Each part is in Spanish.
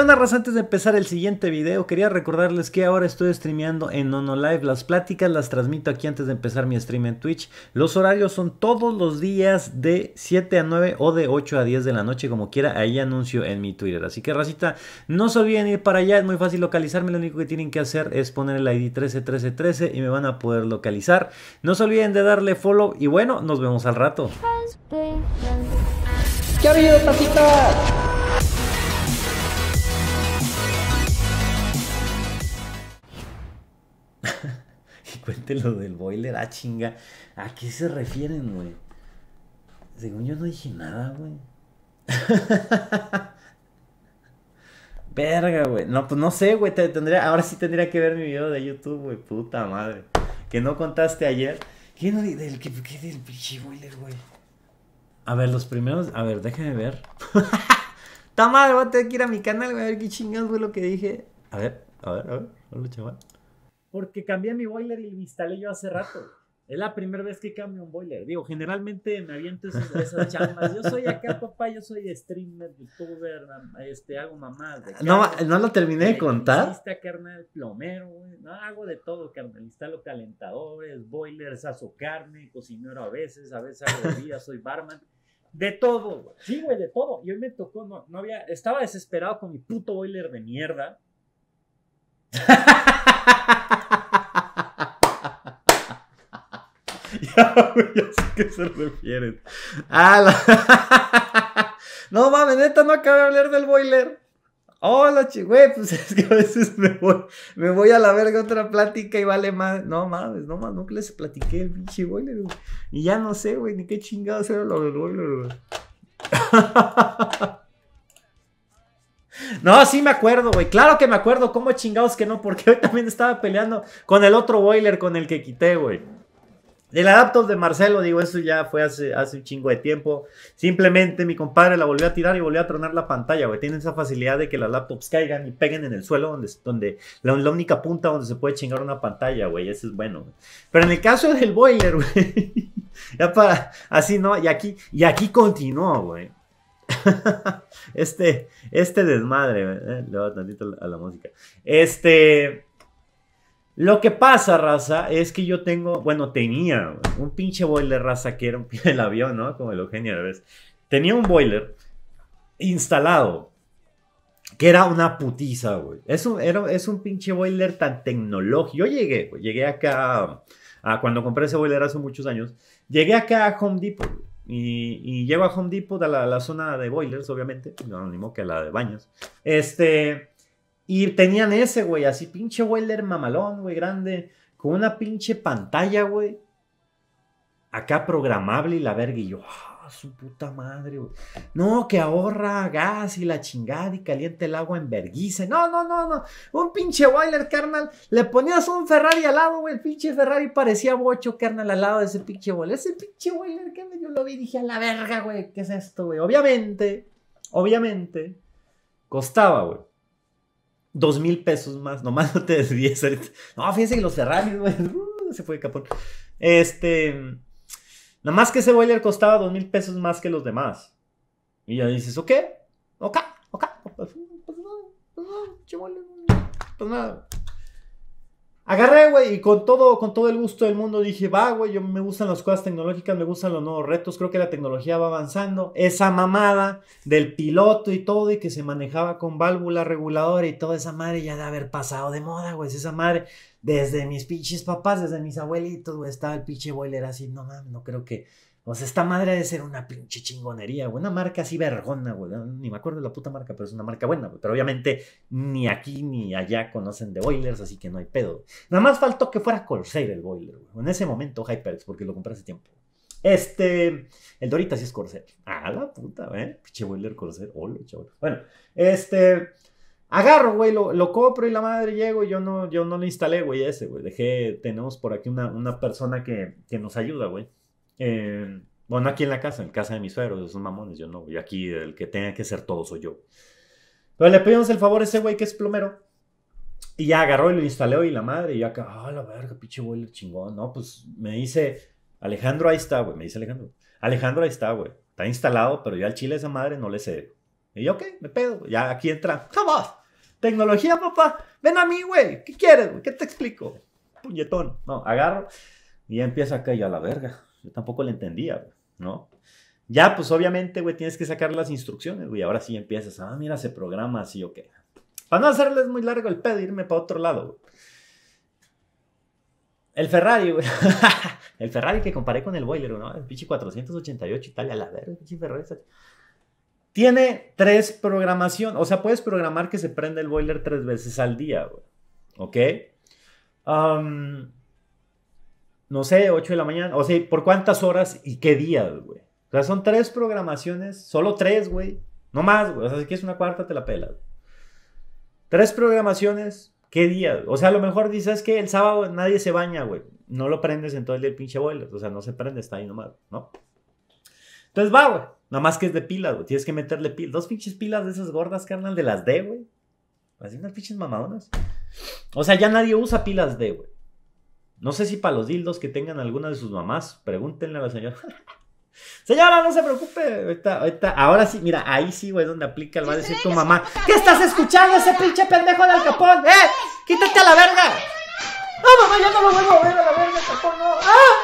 Buenas raza? Antes de empezar el siguiente video, quería recordarles que ahora estoy streameando en Nonolive Las pláticas las transmito aquí antes de empezar mi stream en Twitch. Los horarios son todos los días de 7 a 9 o de 8 a 10 de la noche, como quiera. Ahí anuncio en mi Twitter. Así que, racita, no se olviden ir para allá. Es muy fácil localizarme. Lo único que tienen que hacer es poner el ID 131313 y me van a poder localizar. No se olviden de darle follow. Y bueno, nos vemos al rato. ¿Qué ha habido, y lo del boiler, ah, chinga. ¿A qué se refieren, güey? Según yo no dije nada, güey. Verga, güey. No, pues no sé, güey. Tendría, ahora sí tendría que ver mi video de YouTube, güey. Puta madre. Que no contaste ayer. ¿Qué no, del qué del pinche boiler, güey? A ver, los primeros. A ver, déjame ver. Está madre, voy a tener que ir a mi canal, güey. A ver qué chingados, güey, lo que dije. A ver, a ver, a ver. Hola, chaval. Porque cambié mi boiler y lo instalé yo hace rato. Es la primera vez que cambio un boiler. Digo, generalmente me aviento esas, esas chamas. Yo soy acá, papá, yo soy streamer, youtuber, este, hago mamás. no, no lo terminé de contar. carnal, plomero, No, hago de todo, carnal. Instalo calentadores, boilers, aso carne, cocinero a veces, a veces hago día, soy barman. De todo, güey. Sí, güey, de todo. Y hoy me tocó, no había, estaba desesperado con mi puto boiler de mierda. ya, ya sé qué se refieren. Ah, no mames, neta, no acabé de hablar del boiler. Hola, oh, güey, pues es que a veces me voy, a la verga otra plática y vale más. No mames, no mames, nunca les platiqué el pinche boiler, Y ya no sé, güey, ni qué chingados era lo del boiler, no, sí me acuerdo, güey. Claro que me acuerdo. ¿Cómo chingados que no? Porque hoy también estaba peleando con el otro boiler con el que quité, güey. El laptop de Marcelo, digo, eso ya fue hace, un chingo de tiempo. Simplemente mi compadre la volvió a tirar y volvió a tronar la pantalla, güey. Tienen esa facilidad de que las laptops caigan y peguen en el suelo, donde, donde la, única punta donde se puede chingar una pantalla, güey. Eso es bueno, Pero en el caso del boiler, güey. Ya para, así no, y aquí, y aquí continuó, güey. este, este desmadre, eh, le tantito a la música. Este, lo que pasa, raza, es que yo tengo, bueno, tenía un pinche boiler, raza, que era un avión, ¿no? Como el Eugenio de vez. Tenía un boiler instalado, que era una putiza, güey. Es un, pinche boiler tan tecnológico. Yo llegué, llegué acá, a, cuando compré ese boiler hace muchos años, llegué acá a Home Depot, y, y, a Home Depot a la, zona de boilers, obviamente. No, ni que la de baños. Este. Y tenían ese, güey, así pinche boiler mamalón, güey, grande. Con una pinche pantalla, güey. Acá programable y la verga. Y yo, su puta madre, güey. No, que ahorra gas y la chingada y caliente el agua en verguise. No, no, no, no. Un pinche boiler, carnal. Le ponías un Ferrari al lado, güey. El pinche Ferrari parecía bocho, carnal, al lado de ese pinche boiler. Ese pinche boiler, carnal, yo lo vi y dije, a la verga, güey, ¿qué es esto, güey? Obviamente, obviamente, costaba, güey dos mil pesos más, nomás no te desvíes. No, fíjense que los Ferraris, güey, se fue de capón. Este, Nada más que ese boiler costaba dos mil pesos más que los demás. Y ya dices, ok, ok, ok, pues, pues, pues, pues nada, pues nada. Agarré, güey, y con todo, con todo el gusto del mundo dije, va, güey, yo me gustan las cosas tecnológicas, me gustan los nuevos retos, creo que la tecnología va avanzando. Esa mamada del piloto y todo, y que se manejaba con válvula reguladora y toda esa madre ya de haber pasado de moda, güey. Esa madre desde mis pinches papás, desde mis abuelitos, güey, estaba el pinche boiler así, no mames, no creo que. O sea, esta madre de ser una pinche chingonería, güey. Una marca así vergona, güey. Ni me acuerdo de la puta marca, pero es una marca buena, Pero obviamente ni aquí ni allá conocen de boilers, así que no hay pedo. Nada más faltó que fuera Corsair el boiler, güey. En ese momento HyperX, porque lo compré hace tiempo. Este, el Dorita sí es Corsair. Ah, la puta, güey. Pinche boiler Corsair. Hola, chaval. Bueno, este, Agarro, güey, lo, lo, compro y la madre llego y yo no, yo no le instalé, güey, ese, güey. Dejé, tenemos por aquí una, una persona que, que, nos ayuda, güey. Eh, bueno, aquí en la casa, en casa de mis suegros, esos mamones, yo no, y Aquí el que tenga que ser todo soy yo. Pero le pedimos el favor a ese güey que es plomero. Y ya agarró y lo instalé y la madre, y yo acá, ah, la verga, pinche boiler chingón. No, pues me dice, Alejandro, ahí está, güey. Me dice Alejandro, Alejandro, ahí está, güey. Está instalado, pero yo al chile esa madre no le sé. Y yo, qué me pedo, ya aquí entra, come Tecnología, papá. Ven a mí, güey. ¿Qué quieres, güey? ¿Qué te explico? Puñetón. No, agarro. Y ya empieza acá a la verga. Yo tampoco le entendía, güey. ¿No? Ya, pues obviamente, güey, tienes que sacar las instrucciones, güey. Ahora sí empiezas. Ah, mira, se programa así, o qué. Para no hacerles muy largo el pedo, irme para otro lado, güey. El Ferrari, güey. el Ferrari que comparé con el Boiler, ¿no? El pinche 488 Italia a la verga, el pinche Ferrari. Tiene tres programación, o sea, puedes programar que se prenda el boiler tres veces al día, güey. ¿Ok? no sé, 8 de la mañana, o sea, ¿por cuántas horas y qué días, güey? O sea, son tres programaciones, solo tres, güey. No más, güey. O sea, si quieres una cuarta, te la pelas. Tres programaciones, ¿qué día? O sea, a lo mejor dices que el sábado nadie se baña, güey. No lo prendes en todo el pinche boiler. O sea, no se prende, está ahí nomás, ¿no? Entonces va, güey. Nada más que es de pilas, güey. Tienes que meterle pilas. Dos pinches pilas de esas gordas, carnal, de las D, güey. Así unas pinches mamadonas. O sea, ya nadie usa pilas D, güey. No sé si para los dildos que tengan alguna de sus mamás, pregúntenle a la señora. Señora, no se preocupe. Ahorita, ahorita, ahora sí, mira, ahí sí, güey, donde aplica el va a decir tu mamá. ¿Qué estás escuchando ese pinche pendejo del capón? ¡Eh! ¡Quítate a la verga! ¡No, mamá, yo no lo vuelvo a mover a la verga, capón! ¡No! ¡Ah!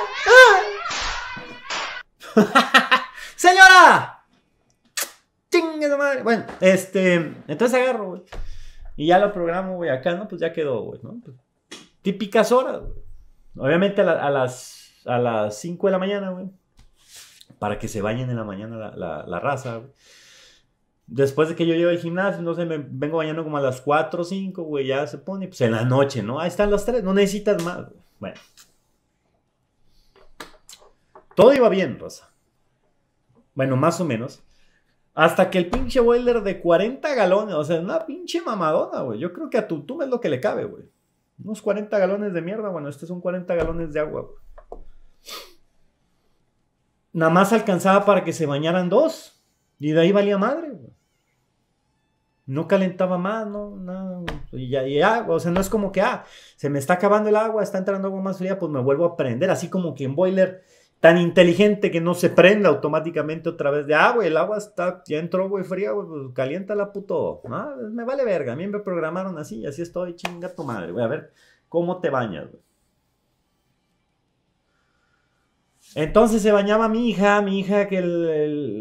¡Ah! ¡Señora! ¡Chingue madre! Bueno, este. Entonces agarro, güey. Y ya lo programo, güey. Acá, ¿no? Pues ya quedó, güey, ¿no? Pues, típicas horas, güey. Obviamente a, las, a las 5 de la mañana, güey. Para que se bañen en la mañana la, raza, güey. Después de que yo llego al gimnasio, no sé, me vengo bañando como a las 4 o 5, güey, ya se pone. Pues en la noche, ¿no? Ahí están las 3, no necesitas más, güey. Bueno. Todo iba bien, Rosa. Bueno, más o menos. Hasta que el pinche boiler de 40 galones, o sea, una pinche mamadona, güey. Yo creo que a tu tú es lo que le cabe, güey. Unos 40 galones de mierda, bueno, estos son 40 galones de agua, güey. Nada más alcanzaba para que se bañaran dos. Y de ahí valía madre, güey. No calentaba más, no, nada. Y ya, y ya, o sea, no es como que, ah, se me está acabando el agua, está entrando agua más fría, pues me vuelvo a prender. Así como que en boiler tan inteligente que no se prenda automáticamente otra vez de, ah, güey, el agua está, ya entró, güey, fría, güey, pues, calienta la puto. Pues, me vale verga, a mí me programaron así y así estoy, chinga tu madre, voy a ver, ¿cómo te bañas, güey? Entonces se bañaba mi hija, mi hija que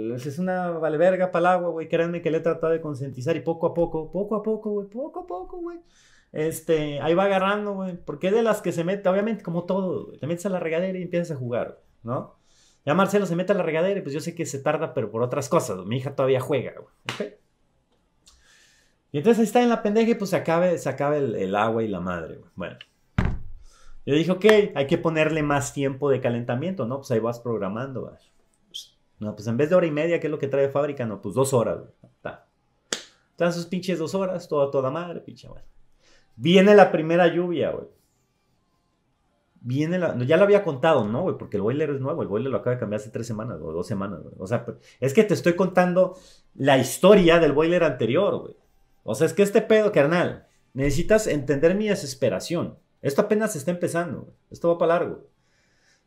pues, es una vale verga para el agua, güey, créanme que le he tratado de concientizar y poco a poco, poco a poco, güey, poco a poco, güey. Este, ahí va agarrando, güey, porque es de las que se mete, obviamente como todo, te metes a la regadera y empiezas a jugar. ¿no? Ya Marcelo se mete a la regadera y pues yo sé que se tarda, pero por otras cosas. Mi hija todavía juega, güey. Y entonces ahí está en la pendeja y pues se acaba se el, agua y la madre, Bueno. Yo dije, ok, hay que ponerle más tiempo de calentamiento, ¿no? Pues ahí vas programando, güey. No, pues en vez de hora y media, ¿qué es lo que trae fábrica, no, pues dos horas, Está. Están sus pinches dos horas, toda, toda madre, pinche, güey. Viene la primera lluvia, güey viene ya lo había contado, ¿no, güey? Porque el boiler es nuevo, el boiler lo acaba de cambiar hace tres semanas o dos semanas, O sea, es que te estoy contando la historia del boiler anterior, güey. O sea, es que este pedo, carnal, necesitas entender mi desesperación. Esto apenas está empezando, Esto va para largo.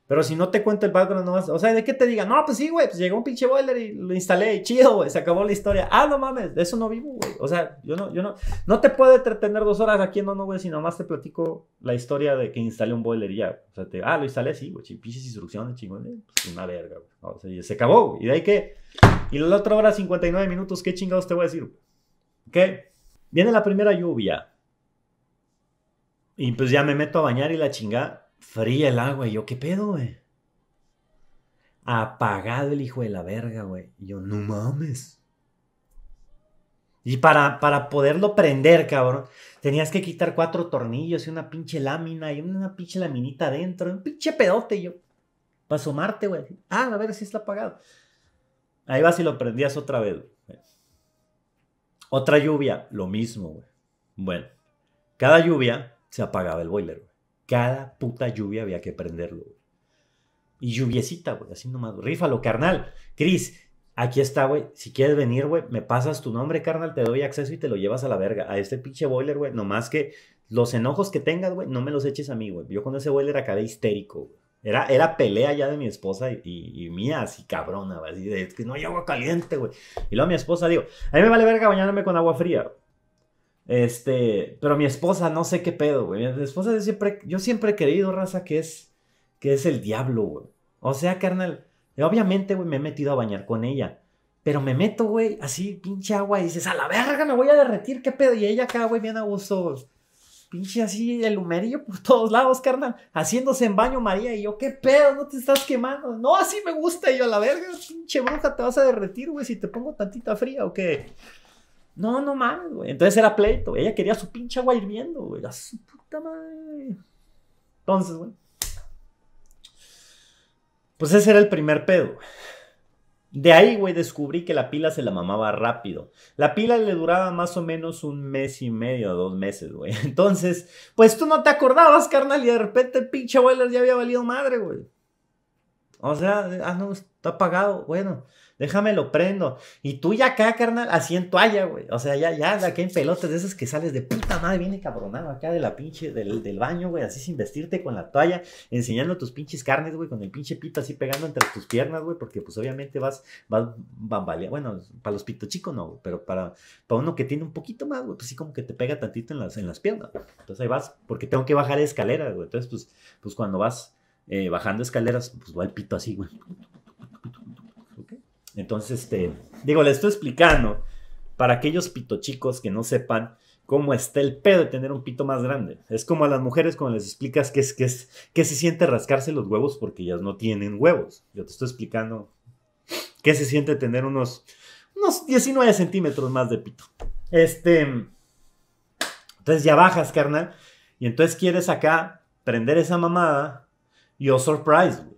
Pero si no te cuento el background, nomás. O sea, de qué te diga, no, pues sí, güey, pues llegó un pinche boiler y lo instalé y chido, güey, se acabó la historia. Ah, no mames, de eso no vivo, güey. O sea, yo no, yo no, no te puedo entretener dos horas aquí en no, güey, si nomás te platico la historia de que instalé un boiler y ya. O sea, te, ah, lo instalé, sí, güey, pinches instrucciones, chingones, eh, pues una verga, güey. o sea, se acabó, Y de ahí que, y la otra hora, 59 minutos, ¿qué chingados te voy a decir, güey? Viene la primera lluvia. Y pues ya me meto a bañar y la chingada. Fría el agua. Y yo, ¿qué pedo, güey? Apagado el hijo de la verga, güey. Y yo, no mames. Y para, para poderlo prender, cabrón, tenías que quitar cuatro tornillos y una pinche lámina y una pinche laminita adentro. Un pinche pedote, yo. Para asomarte, güey. Ah, a ver si está apagado. Ahí vas y lo prendías otra vez. Otra lluvia, lo mismo, güey. Bueno, cada lluvia se apagaba el boiler. Cada puta lluvia había que prenderlo, Y lluviecita, güey, así nomás. Rífalo, carnal. Cris, aquí está, güey. Si quieres venir, güey, me pasas tu nombre, carnal, te doy acceso y te lo llevas a la verga. A este pinche boiler, güey. Nomás que los enojos que tengas, güey, no me los eches a mí, güey. Yo con ese boiler acabé histérico, Era, era pelea ya de mi esposa y, mía, así cabrona, güey. Así de, es que no hay agua caliente, güey. Y luego mi esposa digo, a mí me vale verga bañarme con agua fría. Este, pero mi esposa, no sé qué pedo, güey. Mi esposa yo siempre, yo siempre he creído, raza, que es, que es el diablo, güey. O sea, carnal, obviamente, güey, me he metido a bañar con ella. Pero me meto, güey, así, pinche agua, y dices, a la verga, me voy a derretir, qué pedo. Y ella acá, güey, bien a gusto, pinche así, el humerillo por todos lados, carnal, haciéndose en baño María. Y yo, qué pedo, no te estás quemando. No, así me gusta. Y yo, a la verga, pinche bruja, te vas a derretir, güey, si te pongo tantita fría o qué. No, no más, güey. Entonces era pleito. Ella quería su pinche agua hirviendo, güey. A su puta madre. Entonces, güey. Pues ese era el primer pedo. De ahí, güey, descubrí que la pila se la mamaba rápido. La pila le duraba más o menos un mes y medio, dos meses, güey. Entonces, pues tú no te acordabas, carnal, y de repente el pinche boiler ya había valido madre, güey. O sea, ah, no, está apagado. Bueno, déjame lo prendo. Y tú ya acá, carnal, así en toalla, güey. O sea, ya, ya, acá en pelotas de esas que sales de puta madre, viene cabronado acá de la pinche, del, baño, güey, así sin vestirte con la toalla, enseñando tus pinches carnes, güey, con el pinche pito así pegando entre tus piernas, güey, porque pues obviamente vas, vas bambalea. Bueno, para los pito chicos no, pero para, para uno que tiene un poquito más, güey, pues sí como que te pega tantito en las, en las piernas. Entonces ahí vas, porque tengo que bajar escaleras, güey. Entonces, pues, pues cuando vas. Eh, bajando escaleras, pues va el pito así, güey. Entonces, este, digo, le estoy explicando para aquellos chicos que no sepan cómo está el pedo de tener un pito más grande. Es como a las mujeres cuando les explicas que es que es que se siente rascarse los huevos porque ellas no tienen huevos. Yo te estoy explicando qué se siente tener unos unos 19 centímetros más de pito. Este, entonces ya bajas, carnal, y entonces quieres acá prender esa mamada y oh surprise, güey.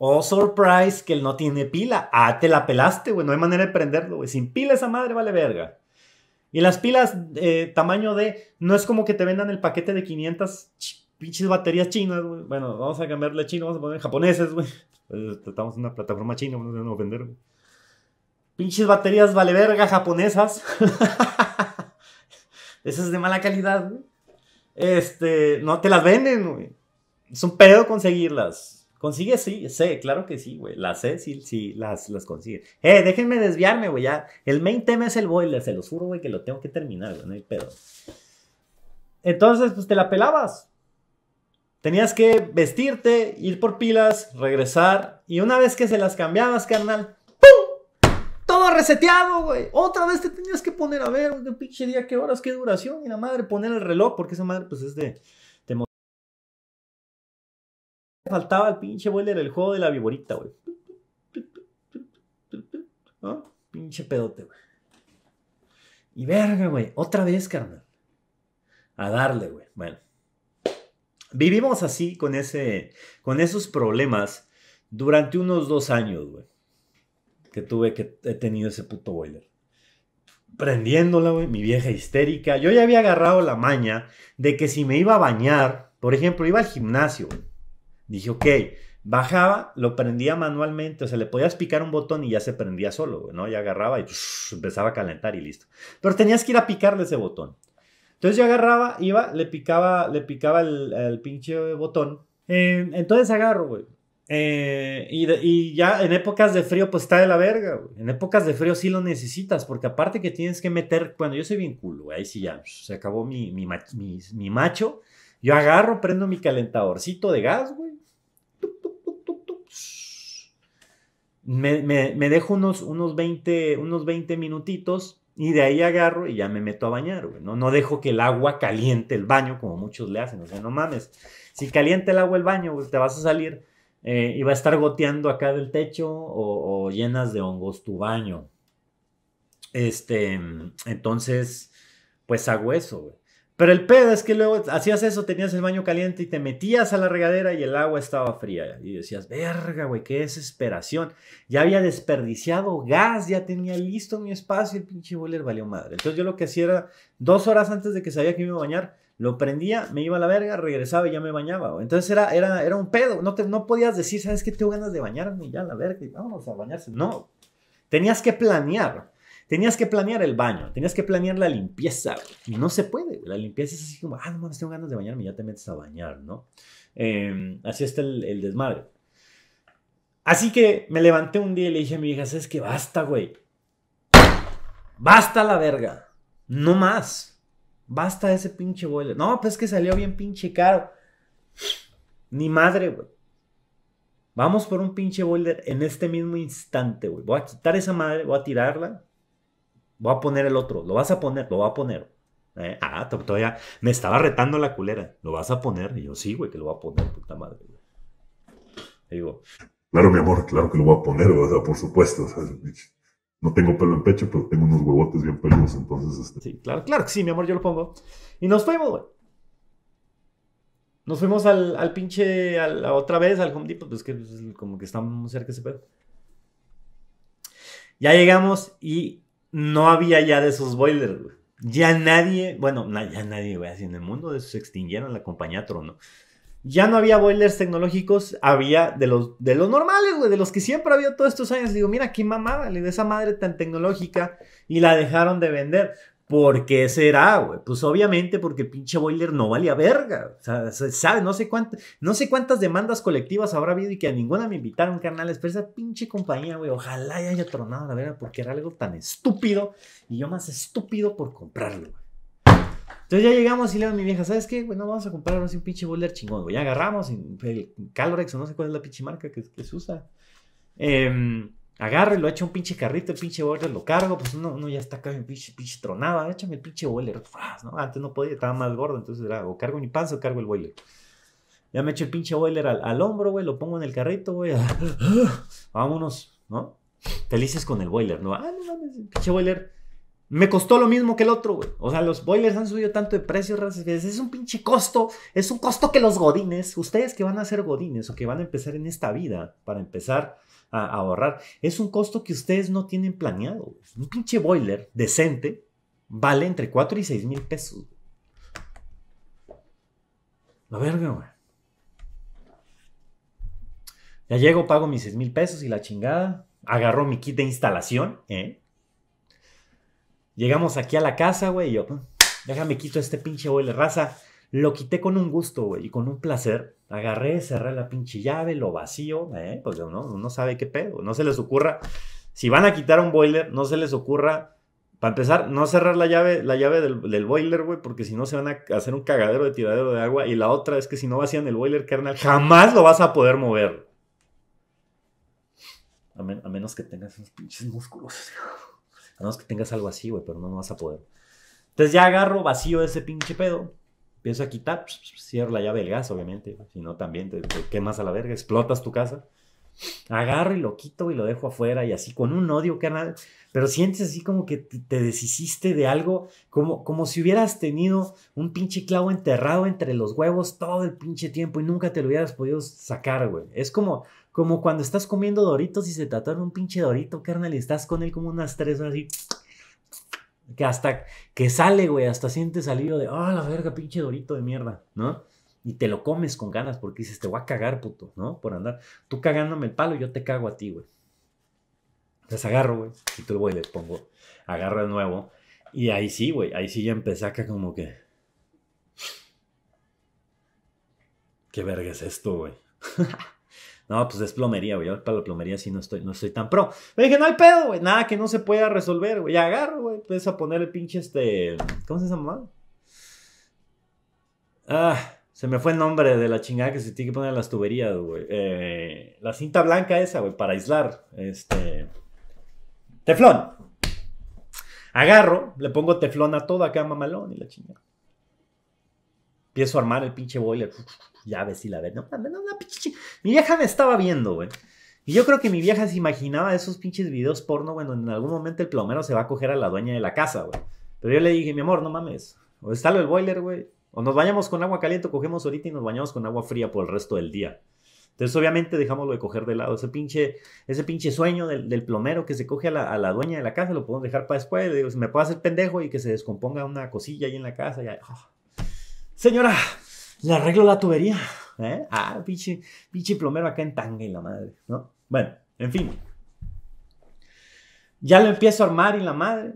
Oh, surprise, que él no tiene pila. Ah, te la pelaste, güey. No hay manera de prenderlo, güey. Sin pila esa madre vale verga. Y las pilas eh, de tamaño D, no es como que te vendan el paquete de 500 pinches baterías chinas, güey. Bueno, vamos a cambiarle a chino, vamos a poner japoneses, güey. estamos en una plataforma china, no nos vender, güey. Pinches baterías vale verga japonesas. Esas de mala calidad, güey. Este, no te las venden, güey. Es un pedo conseguirlas Consigue, sí, sé, claro que sí, güey. Las sé, sí, sí, las, las consigue. Eh, déjenme desviarme, güey, ya. El main tema es el boiler, se los juro, güey, que lo tengo que terminar, güey, no hay pedo. Entonces, pues te la pelabas. Tenías que vestirte, ir por pilas, regresar. Y una vez que se las cambiabas, carnal, ¡pum! Todo reseteado, güey. Otra vez te tenías que poner a ver un pinche día, qué horas, qué duración. Y la madre, poner el reloj, porque esa madre, pues es de faltaba el pinche boiler el juego de la viborita, güey. Pinche pedote, Y verga, güey. Otra vez, carnal. A darle, güey. Bueno. Vivimos así con, ese, con esos problemas durante unos dos años, güey. Que tuve que he tenido ese puto boiler. Prendiéndola, güey. Mi vieja histérica. Yo ya había agarrado la maña de que si me iba a bañar, por ejemplo, iba al gimnasio, Dije, ok, bajaba, lo prendía manualmente, o sea, le podías picar un botón y ya se prendía solo, ¿no? Ya agarraba y empezaba a calentar y listo. Pero tenías que ir a picarle ese botón. Entonces yo agarraba, iba, le picaba, le picaba el, pinche botón. Eh, entonces agarro, güey. Eh, y, ya en épocas de frío, pues está de la verga, güey. En épocas de frío sí lo necesitas, porque aparte que tienes que meter, cuando yo soy bien culo, güey, ahí sí ya, se acabó mi, mi, mi macho, yo agarro, prendo mi calentadorcito de gas, güey. Me, dejo unos, unos, 20, unos 20 minutitos y de ahí agarro y ya me meto a bañar, güey. No, dejo que el agua caliente el baño como muchos le hacen. O sea, no mames. Si calienta el agua el baño, güey, te vas a salir eh, y va a estar goteando acá del techo o, llenas de hongos tu baño. Este, entonces, pues hago eso, güey. Pero el pedo es que luego hacías eso, tenías el baño caliente y te metías a la regadera y el agua estaba fría. Y decías, verga, güey, qué desesperación. Ya había desperdiciado gas, ya tenía listo mi espacio y el pinche boiler valió madre. Entonces yo lo que hacía era, dos horas antes de que sabía que iba a bañar, lo prendía, me iba a la verga, regresaba y ya me bañaba. Entonces era, era, era un pedo. No, te, no podías decir, ¿sabes qué? Tengo ganas de bañarme y ya la verga. Y vamos a bañarse. No. Tenías que planear Tenías que planear el baño, tenías que planear la limpieza. Y No se puede, güey. La limpieza es así como, ah, no mames, tengo ganas de bañarme, ya te metes a bañar, ¿no? Em, así está el, desmadre. Así que me levanté un día y le dije a mi hija, es que basta, güey. Basta la verga. No más. Basta ese pinche boiler. No, pues que salió bien pinche caro. Ni madre, güey. Vamos por un pinche boiler en este mismo instante, güey. Voy a quitar esa madre, voy a tirarla. Voy a poner el otro. Lo vas a poner, lo voy a poner. ¿Eh? ah, todavía me estaba retando la culera. ¿Lo vas a poner? Y yo, sí, güey, que lo voy a poner, puta madre. digo, claro, mi amor, claro que lo voy a poner, o sea, por supuesto. no tengo pelo en pecho, pero tengo unos huevotes bien peludos, entonces. Este. Sí, claro, claro que sí, mi amor, yo lo pongo. Y nos fuimos, güey. Nos fuimos al, pinche, otra vez al Home Depot, pues que pues, como que estamos cerca de ese pedo. Ya llegamos y no había ya de esos boilers, Ya nadie, bueno, ya nadie, güey, así en el mundo de esos... se extinguieron, la compañía Trono. Ya no había boilers tecnológicos, había de los, de los normales, güey, de los que siempre había todos estos años. Digo, mira qué mamada, de esa madre tan tecnológica y la dejaron de vender. ¿Por qué será, güey? Pues obviamente porque el pinche boiler no valía verga. O sea, sabe, no sé, no sé cuántas demandas colectivas habrá habido y que a ninguna me invitaron, carnales. Pero esa pinche compañía, güey, ojalá haya tronado la verga porque era algo tan estúpido y yo más estúpido por comprarlo, güey. Entonces ya llegamos y le digo a mi vieja, ¿sabes qué? Bueno, vamos a comprar un pinche boiler chingón, güey. Ya agarramos el Calorex o no sé cuál es la pinche marca que, que se usa. Eh, Agarro y lo echo un pinche carrito, el pinche boiler lo cargo, pues uno, ya está acá, pinche, pinche tronada, échame el pinche boiler, Antes no podía, estaba más gordo, entonces era o cargo mi panza o cargo el boiler. Ya me echo el pinche boiler al, al hombro, güey, lo pongo en el carrito, güey, vámonos, ¿no? Felices con el boiler, ¿no? Ah, no mames, el pinche boiler me costó lo mismo que el otro, güey. O sea, los boilers han subido tanto de precio, es un pinche costo, es un costo que los godines, ustedes que van a ser godines o que van a empezar en esta vida, para empezar a, ahorrar. Es un costo que ustedes no tienen planeado. Un pinche boiler decente vale entre 4 y 6 mil pesos. La verga, Ya llego, pago mis 6 mil pesos y la chingada. Agarro mi kit de instalación, ¿eh? Llegamos aquí a la casa, güey, yo, mm, déjame quito este pinche boiler, raza. Lo quité con un gusto, güey, y con un placer. Agarré, cerré la pinche llave, lo vacío, ¿eh? Pues uno, sabe qué pedo. No se les ocurra. Si van a quitar un boiler, no se les ocurra para empezar, no cerrar la llave, la llave del, boiler, güey, porque si no se van a hacer un cagadero de tiradero de agua. Y la otra es que si no vacían el boiler, carnal, jamás lo vas a poder mover. A, menos que tengas unos pinches músculos. A menos que tengas algo así, güey, pero no, no vas a poder. Entonces ya agarro vacío ese pinche pedo. Eso a quitar, pues, pues, cierra la llave del gas, obviamente, si no también te, quemas a la verga, explotas tu casa. Agarro y lo quito y lo dejo afuera y así con un odio carnal, pero sientes así como que te deshiciste de algo, como, como si hubieras tenido un pinche clavo enterrado entre los huevos todo el pinche tiempo y nunca te lo hubieras podido sacar, güey. Es como, como cuando estás comiendo doritos y se te atora un pinche dorito, carnal, y estás con él como unas tres horas así. Que hasta que sale, güey, hasta sientes salido de, ah, la verga, pinche dorito de mierda, ¿no? Y te lo comes con ganas porque dices, te voy a cagar, puto, ¿no? Por andar tú cagándome el palo, yo te cago a ti, güey. Entonces agarro, güey, y tú, güey, les pongo, agarro de nuevo. Y ahí sí, güey, ahí sí ya empecé acá como que... ¿Qué verga es esto, güey? No, pues es plomería, güey. para la plomería sí no estoy, no estoy tan pro. Me dije, no hay pedo, güey. Nada que no se pueda resolver, güey. Agarro, güey. Empiezo a poner el pinche este. ¿Cómo se llama? Ah, se me fue el nombre de la chingada que se tiene que poner en las tuberías, güey. Eh, la cinta blanca esa, güey, para aislar. Este. Teflón. Agarro, le pongo teflón a todo acá, mamalón, y la chingada. Empiezo a armar el pinche boiler. Ya, ves, si la ves. No, no, Mi vieja me estaba viendo, güey. Y yo creo que mi vieja se imaginaba esos pinches videos porno, güey, en algún momento el plomero se va a coger a la dueña de la casa, güey. Pero yo le dije, mi amor, no mames. O está el boiler, güey. O nos bañamos con agua caliente, cogemos ahorita y nos bañamos con agua fría por el resto del día. Entonces, obviamente, dejámoslo de coger de lado. Ese pinche, ese pinche sueño del, plomero que se coge a la, dueña de la casa, lo podemos dejar para después. Digo, si me puedo hacer pendejo y que se descomponga una cosilla ahí en la casa. Ya, ah". Señora, le arreglo la tubería. ¿Eh? Ah, pinche, plomero acá en tanga y la madre, ¿no? Bueno, en fin. Ya lo empiezo a armar y la madre.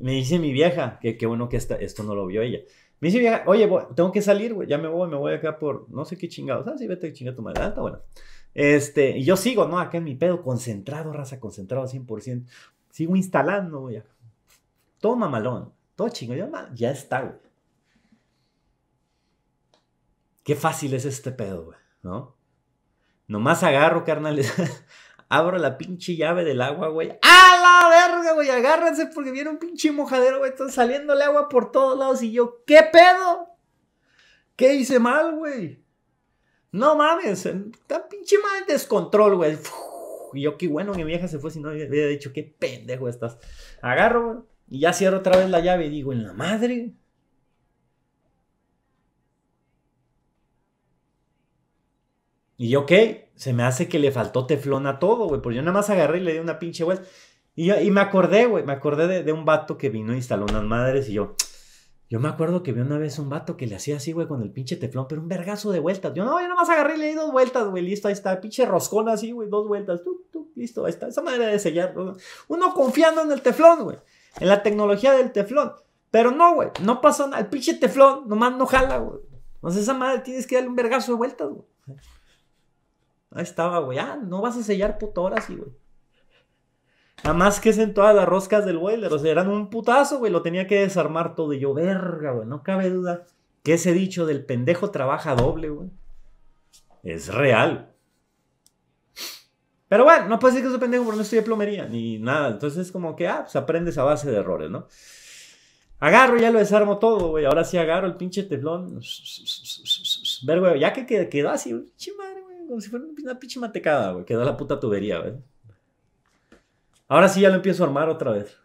Me dice mi vieja, que qué bueno que esto no lo vio ella. Me dice mi vieja, oye, tengo que salir, güey, ya me voy, me voy acá por no sé qué chingados. Ah, sí, vete, chingar tu madre, alta, bueno. Este, y yo sigo, ¿no? Acá en mi pedo, concentrado, raza, concentrado 100%. Sigo instalando, güey. Todo mamalón, todo chingo, ya está, güey. Qué fácil es este pedo, güey, ¿no? Nomás agarro, carnales. abro la pinche llave del agua, güey. ¡A la verga, güey! Agárrense porque viene un pinche mojadero, güey. Están el agua por todos lados y yo, ¿qué pedo? ¿Qué hice mal, güey? No mames, está pinche mal descontrol, güey. Y yo, qué bueno, mi vieja se fue, si no hubiera dicho, qué pendejo estás. Agarro, güey, y ya cierro otra vez la llave y digo, en la madre. Y yo, ok, se me hace que le faltó teflón a todo, güey, porque yo nada más agarré y le di una pinche vuelta. Y, me acordé, güey, me acordé de, un vato que vino e instaló unas madres y yo, yo me acuerdo que vi una vez un vato que le hacía así, güey, con el pinche teflón, pero un vergazo de vueltas. Yo, no, yo nada más agarré y le di dos vueltas, güey, listo, ahí está, pinche roscón así, güey, dos vueltas, tú, tú, listo, ahí está, esa manera de sellar. Uno, confiando en el teflón, güey, en la tecnología del teflón. Pero no, güey, no pasó nada, el pinche teflón nomás no jala, güey. Entonces esa madre tienes que darle un vergazo de vueltas, güey. Ahí estaba, güey. Ah, no vas a sellar puto ahora sí, güey. Nada más que es en todas las roscas del boiler. O sea, eran un putazo, güey. Lo tenía que desarmar todo. Y yo, verga, güey. No cabe duda que ese dicho del pendejo trabaja doble, güey. Es real. Pero bueno, no puede ser que soy pendejo porque no de plomería ni nada. Entonces es como que, ah, pues aprendes a base de errores, ¿no? Agarro, ya lo desarmo todo, güey. Ahora sí agarro el pinche teflón. Ver, güey, ya que quedó así, güey como si fuera una pinche matecada, güey. Quedó la puta tubería, güey. Ahora sí ya lo empiezo a armar otra vez.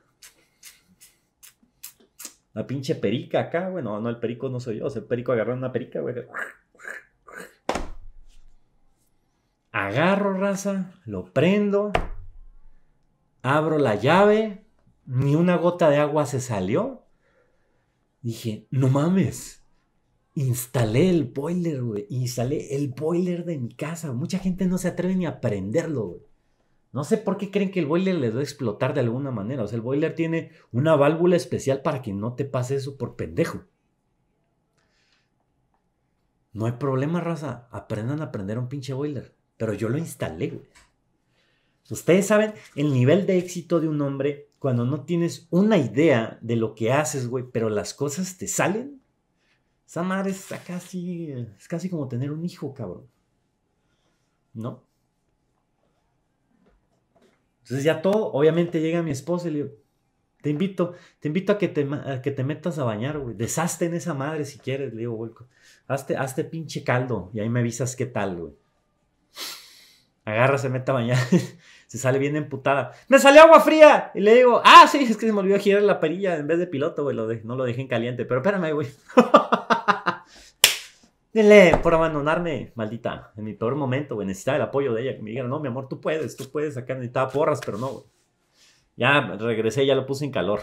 La pinche perica acá, güey. No, no, el perico no soy yo. O el perico agarró una perica, güey. Agarro, raza, lo prendo, abro la llave, ni una gota de agua se salió. Dije, no mames, instalé el boiler, güey. Instalé el boiler de mi casa. Mucha gente no se atreve ni a prenderlo, güey. No sé por qué creen que el boiler les va a explotar de alguna manera. O sea, el boiler tiene una válvula especial para que no te pase eso por pendejo. No hay problema, raza. Aprendan a aprender un pinche boiler. Pero yo lo instalé, güey. Ustedes saben el nivel de éxito de un hombre cuando no tienes una idea de lo que haces, güey, pero las cosas te salen esa madre está casi, es casi como tener un hijo, cabrón. ¿No? Entonces ya todo, obviamente llega mi esposa y le digo, te invito, te invito a que te, metas a bañar, güey. Deshazte en esa madre si quieres, le digo, güey. Hazte, pinche caldo y ahí me avisas qué tal, güey. Agarra, se mete a bañar, se sale bien emputada. ¡Me salió agua fría! Y le digo, ah, sí, es que se me olvidó girar la perilla en vez de piloto, güey. no lo dejé en caliente, pero espérame, güey. Dile por abandonarme, maldita. En mi peor momento, güey. Necesitaba el apoyo de ella. Que me dijera: no, mi amor, tú puedes, tú puedes. Acá necesitaba porras, pero no, güey. Ya regresé, ya lo puse en calor.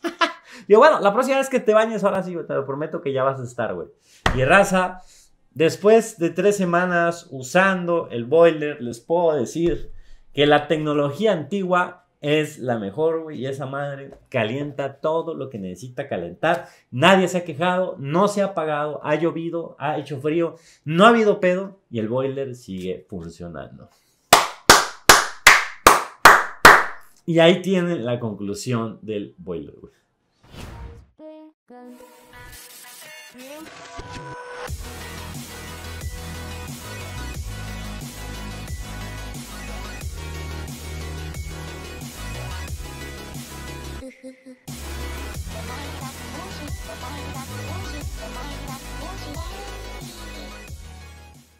Digo, bueno, la próxima vez que te bañes, ahora sí, güey. Te lo prometo que ya vas a estar, güey. Y raza, después de tres semanas usando el boiler, les puedo decir que la tecnología antigua es la mejor, güey, y esa madre calienta todo lo que necesita calentar. Nadie se ha quejado, no se ha apagado, ha llovido, ha hecho frío, no ha habido pedo y el boiler sigue funcionando. Y ahí tienen la conclusión del boiler, güey. お前フフフフフフフフフフフフフフフフフフフ